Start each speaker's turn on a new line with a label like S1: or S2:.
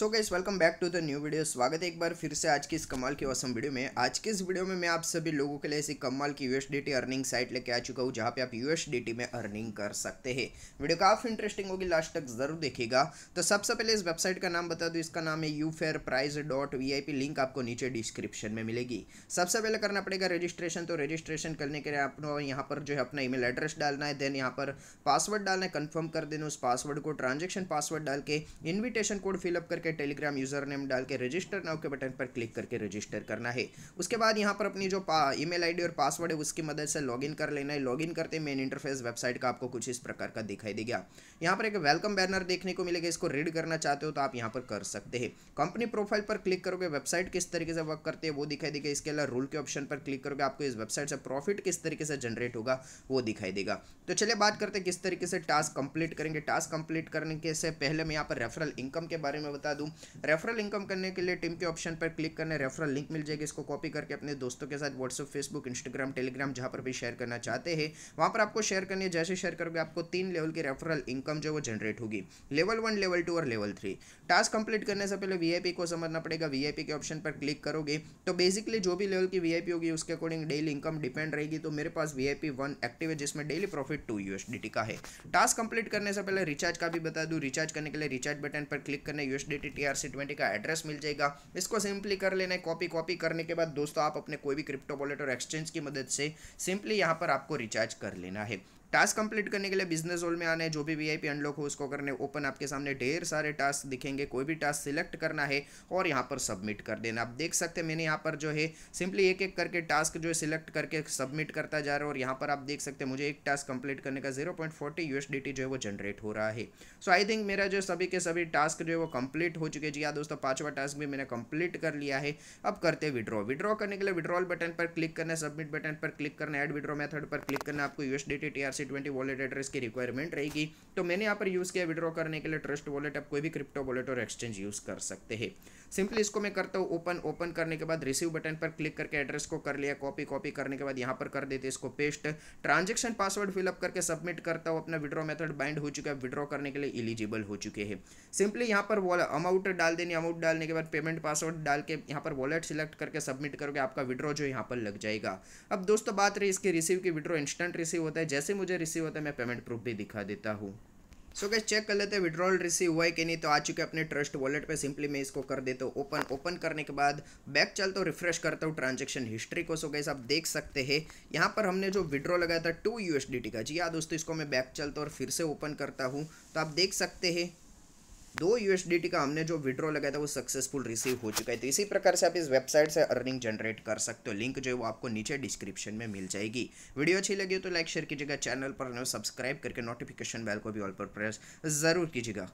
S1: so guys welcome back to the new video स्वागत है एक बार फिर से आज की इस कमाल की औसम वीडियो में आज के इस वीडियो में मैं आप सभी लोगों के लिए ऐसी कमाल की यूएसडीटी अर्निंग साइट लेके आ चुका हूँ जहाँ पे आप यूएसडीटी में अर्निंग कर सकते हैं वीडियो काफ़ी इंटरेस्टिंग होगी लास्ट तक जरूर देखेगा तो सबसे पहले इस वेबसाइट का नाम बता दूँ इसका नाम है you fair prize dot V I P link आपको नीचे डिस्क्रिप्शन में मिलेगी सबसे पहले करना पड़ेगा रजिस्ट्रेशन तो रजिस्ट्रेशन करने के लिए आपको यहाँ पर जो है अपना ईमेल एड्रेस डालना है देन यहाँ पर पासवर्ड डालना है कन्फर्म कर देना उस पासवर्ड को ट्रांजेक्शन पासवर्ड डाल के इन्विटेशन कोड फिलअप करके करके टेलीग्राम यूज़र नेम डाल के रजिस्टर नाउ के बटन पर क्लिक करके रजिस्टर करना है उसके बाद यहाँ पर अपनी जो ईमेल आईडी और पासवर्ड है उसकी मदद से लॉगिन कर लेना है लॉगिन करते मेन इंटरफेस वेबसाइट का आपको कुछ इस प्रकार का दिखाई देगा यहाँ पर एक वेलकम बैनर देखने को मिलेगा इसको रीड करना चाहते हो तो आप यहाँ पर कर सकते हैं कंपनी प्रोफाइल पर क्लिक करोगे वेबसाइट किस तरीके से वर्क करते हैं वो दिखाई देगा इसके अलावा रूल के ऑप्शन पर क्लिक करोगे आपको इस वेबसाइट से प्रॉफिट किस तरीके से जनरेट होगा वो दिखाई देगा तो चलिए बात करते हैं किस तरीके से टास्क कंप्लीट करेंगे टास्क कंप्लीट करने के से पहले मैं यहाँ पर रेफरल इनकम के बारे में बता बता दूँ रेफरल इनकम करने के लिए टीम के ऑप्शन पर क्लिक करने रेफरल लिंक मिल जाएगी इसको कॉपी करके अपने दोस्तों के साथ व्हाट्सअप फेसबुक इंस्टाग्राम टेलीग्राम जहाँ पर भी शेयर करना चाहते हैं वहाँ पर आपको शेयर करनी है जैसे शेयर करोगे आपको तीन लेवल की रेफरल इनकम जो वो जनरेट होगी लेवल वन लेवल टू और लेवल थ्री टास्क कंप्लीट करने से पहले वीआईपी को समझना पड़ेगा वीआईपी के ऑप्शन पर क्लिक करोगे तो बेसिकली जो भी लेवल की वीआईपी होगी उसके अकॉर्डिंग डेली इनकम डिपेंड रहेगी तो मेरे पास वीआईपी वन एक्टिव है जिसमें डेली प्रॉफिट टू यूएसडीटी का है टास्क कंप्लीट करने से पहले रिचार्ज का भी बता दूँ रिचार्ज करने के लिए रिचार्ज बटन पर क्लिक करने यूएसडी टी ट्वेंटी का एड्रेस मिल जाएगा इसको सिंपली कर लेना है कॉपी कॉपी करने के बाद दोस्तों आप अपने कोई भी क्रिप्टो वॉलेट और एक्सचेंज की मदद से सिंपली यहाँ पर आपको रिचार्ज कर लेना है टास्क कंप्लीट करने के लिए बिजनेस रोल में आना है जो भी वीआईपी अनलॉक हो उसको करने ओपन आपके सामने ढेर सारे टास्क दिखेंगे कोई भी टास्क सिलेक्ट करना है और यहाँ पर सबमिट कर देना आप देख सकते हैं मैंने यहाँ पर जो है सिंपली एक एक करके टास्क जो है सिलेक्ट करके सबमिट करता जा रहा है और यहाँ पर आप देख सकते हैं मुझे एक टास्क कंप्लीट करने का जीरो पॉइंट जो है वो जनरेट हो रहा है सो आई थिंक मेरा जो सभी के सभी टास्क जो है वो कंप्लीट हो चुके जी हाँ दोस्तों पाँचवा टास्क भी मैंने कंप्लीट कर लिया है अब करते विड्रॉ विड्रॉ करने के लिए विड्रॉल बटन पर क्लिक करना सबमिट बटन पर क्लिक करना एड विड्रॉ मेथड पर क्लिक करना आपको T R C twenty wallet address की रिक्वायरमेंट रहेगी तो मैंने यहाँ पर यूज़ किया विड्रॉ करने के लिए ट्रस्ट वॉलेट आप कोई भी क्रिप्टो वॉलेट और एक्सचेंज यूज़ कर सकते हैं सिंपली इसको मैं करता हूँ ओपन ओपन करने के बाद रिसीव बटन पर क्लिक करके एड्रेस को कर लिया कॉपी कॉपी करने के बाद यहाँ पर कर देते इसको पेस्ट ट्रांजेक्शन पासवर्ड फिलअप करके सबमिट करता हूँ अपना विड्रॉ मेथड बाइंड हो चुका है विड्रॉ करने के लिए इलिजिबल हो चुके हैं सिंपली यहाँ पर अमाउंट डाल देनी अमाउंट डालने के बाद पेमेंट पासवर्ड डाल के यहाँ पर वॉलेट सिलेक्ट करके सबमिट करोगे आपका विड्रॉ जो यहाँ पर लग जाएगा अब दोस्तों बात रही इसके रिसीव की विड्रॉ इंस्टेंट रिसीव होता है जैसे मुझे मुझे रिसीव होता है मैं पेमेंट प्रूफ भी दिखा देता हूँ सो so गैस चेक कर लेते हैं विड्रॉल रिसीव हुआ है कि नहीं तो आ चुके अपने ट्रस्ट वॉलेट पे सिंपली मैं इसको कर देता हूँ ओपन ओपन करने के बाद बैक चलता हूँ रिफ्रेश करता हूँ ट्रांजेक्शन हिस्ट्री को सो so गैस आप देख सकते हैं यहाँ पर हमने जो विड्रॉ लगाया था टू यूएसडीटी का जी हाँ दोस्तों इसको मैं बैक चलता हूँ और फिर से ओपन करता हूँ तो आप देख सकते हैं दो यूएसडीटी का हमने जो विड्रॉ लगाया था वो सक्सेसफुल रिसीव हो चुका है तो इसी प्रकार से आप इस वेबसाइट से अर्निंग जनरेट कर सकते हो लिंक जो है वो आपको नीचे डिस्क्रिप्शन में मिल जाएगी वीडियो अच्छी लगी हो तो लाइक शेयर कीजिएगा चैनल पर सब्सक्राइब करके नोटिफिकेशन बेल को भी ऑल पर प्रेस जरूर कीजिएगा